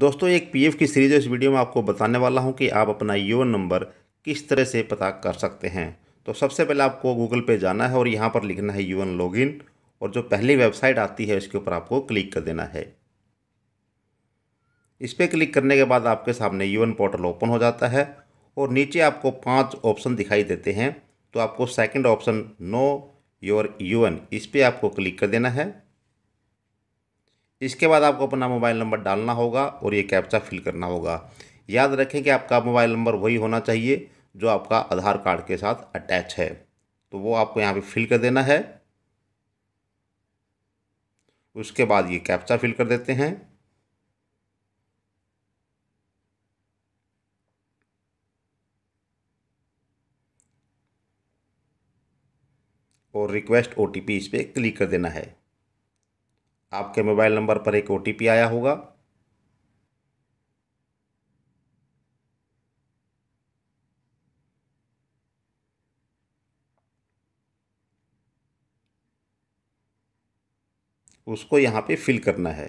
दोस्तों एक पीएफ की सीरीज इस वीडियो में आपको बताने वाला हूं कि आप अपना यू नंबर किस तरह से पता कर सकते हैं तो सबसे पहले आपको गूगल पे जाना है और यहाँ पर लिखना है यू एन लॉगिन और जो पहली वेबसाइट आती है उसके ऊपर आपको क्लिक कर देना है इस पर क्लिक करने के बाद आपके सामने एन पोर्टल ओपन हो जाता है और नीचे आपको पांच ऑप्शन दिखाई देते हैं तो आपको सेकंड ऑप्शन नो योर एन इस पर आपको क्लिक कर देना है इसके बाद आपको अपना मोबाइल नंबर डालना होगा और ये कैप्चा फिल करना होगा याद रखें कि आपका मोबाइल नंबर वही होना चाहिए जो आपका आधार कार्ड के साथ अटैच है तो वो आपको यहाँ पे फिल कर देना है उसके बाद ये कैप्चा फिल कर देते हैं और रिक्वेस्ट ओ इस पर क्लिक कर देना है आपके मोबाइल नंबर पर एक ओ आया होगा उसको यहाँ पे फिल करना है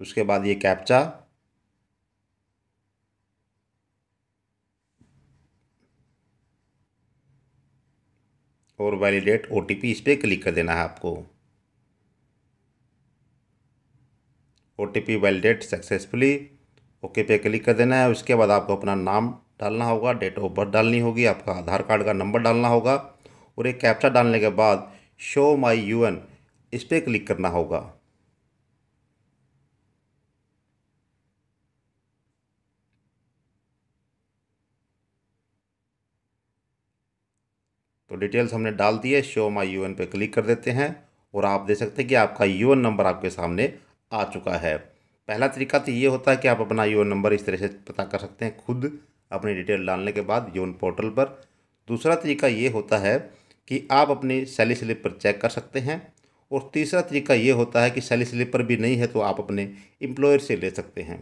उसके बाद ये कैप्चा और वैलिडेट ओ टी पी इस पर क्लिक कर देना है आपको O T P validate successfully okay पे क्लिक कर देना है उसके बाद आपको अपना नाम डालना होगा डेट ऑफ बर्थ डालनी होगी आपका आधार कार्ड का नंबर डालना होगा और एक कैप्चा डालने के बाद शो माई यू एन इस पर क्लिक करना होगा तो डिटेल्स हमने डाल दिए शो माई यू पे क्लिक कर देते हैं और आप देख सकते हैं कि आपका यू नंबर आपके सामने आ चुका है पहला तरीका तो ये होता है कि आप अपना यू नंबर इस तरह से पता कर सकते हैं खुद अपनी डिटेल डालने के बाद यू पोर्टल पर दूसरा तरीका ये होता है कि आप अपनी सैली स्लिप पर चेक कर सकते हैं और तीसरा तरीका ये होता है कि सैली स्लिप पर भी नहीं है तो आप अपने एम्प्लॉयर से ले सकते हैं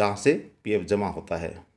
जहाँ से पी जमा होता है